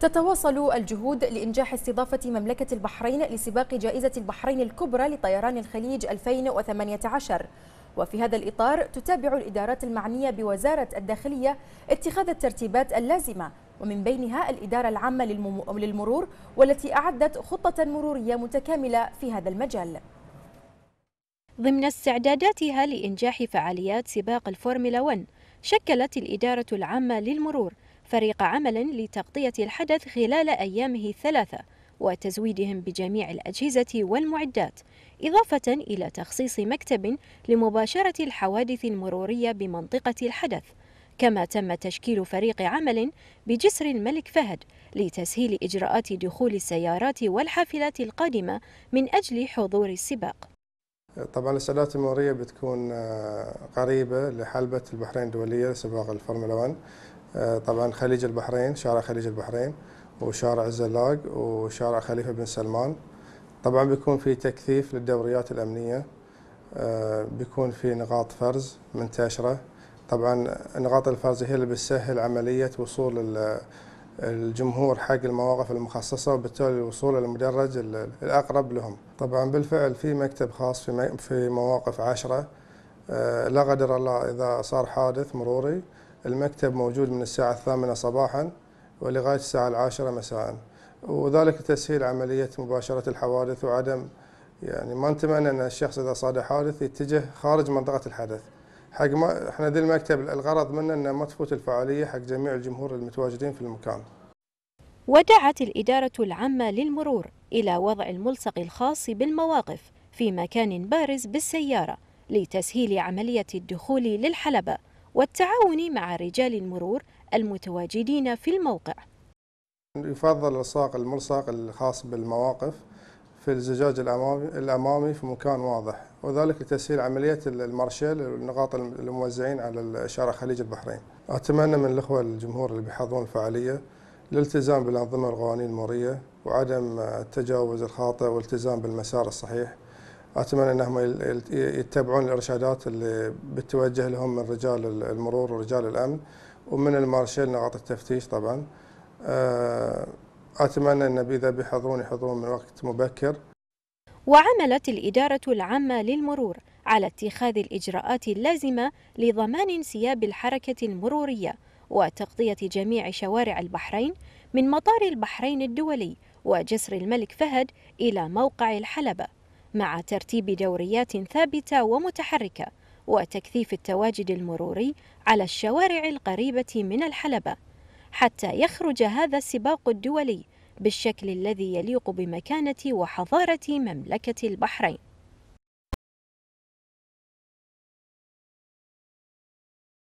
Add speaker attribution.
Speaker 1: تتواصل الجهود لإنجاح استضافة مملكة البحرين لسباق جائزة البحرين الكبرى لطيران الخليج 2018 وفي هذا الإطار تتابع الإدارات المعنية بوزارة الداخلية اتخاذ الترتيبات اللازمة ومن بينها الإدارة العامة للمرور والتي أعدت خطة مرورية متكاملة في هذا المجال ضمن استعداداتها لإنجاح فعاليات سباق الفورمولا 1 شكلت الإدارة العامة للمرور فريق عمل لتغطية الحدث خلال أيامه الثلاثة وتزويدهم بجميع الأجهزة والمعدات إضافة إلى تخصيص مكتب لمباشرة الحوادث المرورية بمنطقة الحدث كما تم تشكيل فريق عمل بجسر الملك فهد لتسهيل إجراءات دخول السيارات والحافلات القادمة من أجل حضور السباق
Speaker 2: طبعا السيارات المرورية بتكون آه، قريبة لحلبة البحرين الدولية لسباق الفورمولا 1 آه، طبعا خليج البحرين شارع خليج البحرين وشارع الزلاق وشارع خليفة بن سلمان طبعا بيكون في تكثيف للدوريات الأمنية آه، بيكون في نقاط فرز منتشرة طبعا نقاط الفرز هي اللي بتسهل عملية وصول الجمهور حق المواقف المخصصة وبالتالي الوصول للمدرج الأقرب لهم طبعا بالفعل في مكتب خاص في في مواقف عشرة آه، لا قدر الله إذا صار حادث مروري المكتب موجود من الساعة الثامنة صباحا ولغاية الساعة العاشرة مساء وذلك لتسهيل عملية مباشرة الحوادث وعدم يعني ما نتمنى أن الشخص إذا صادف حادث يتجه خارج منطقة الحدث حق ما احنا ذي المكتب الغرض منه انه ما تفوت الفعاليه حق جميع الجمهور المتواجدين في المكان.
Speaker 1: ودعت الاداره العامه للمرور الى وضع الملصق الخاص بالمواقف في مكان بارز بالسياره لتسهيل عمليه الدخول للحلبه والتعاون مع رجال المرور المتواجدين في الموقع.
Speaker 2: يفضل الصاق الملصق الخاص بالمواقف في الزجاج الأمامي, الأمامي في مكان واضح وذلك لتسهيل عملية المارشال النقاط الموزعين على شارع خليج البحرين أتمنى من الأخوة الجمهور اللي بيحضرون الفعالية الالتزام بالأنظمة والقوانين المورية وعدم التجاوز الخاطئ والالتزام بالمسار الصحيح أتمنى أنهم يتبعون الإرشادات اللي بتوجه لهم من رجال المرور ورجال الأمن ومن المارشال نقاط التفتيش طبعا أه أتمنى أن إذا بيحضرون يحضرون من وقت مبكر
Speaker 1: وعملت الإدارة العامة للمرور على اتخاذ الإجراءات اللازمة لضمان انسياب الحركة المرورية وتغطية جميع شوارع البحرين من مطار البحرين الدولي وجسر الملك فهد إلى موقع الحلبة مع ترتيب دوريات ثابتة ومتحركة وتكثيف التواجد المروري على الشوارع القريبة من الحلبة حتى يخرج هذا السباق الدولي بالشكل الذي يليق بمكانة وحضارة مملكة البحرين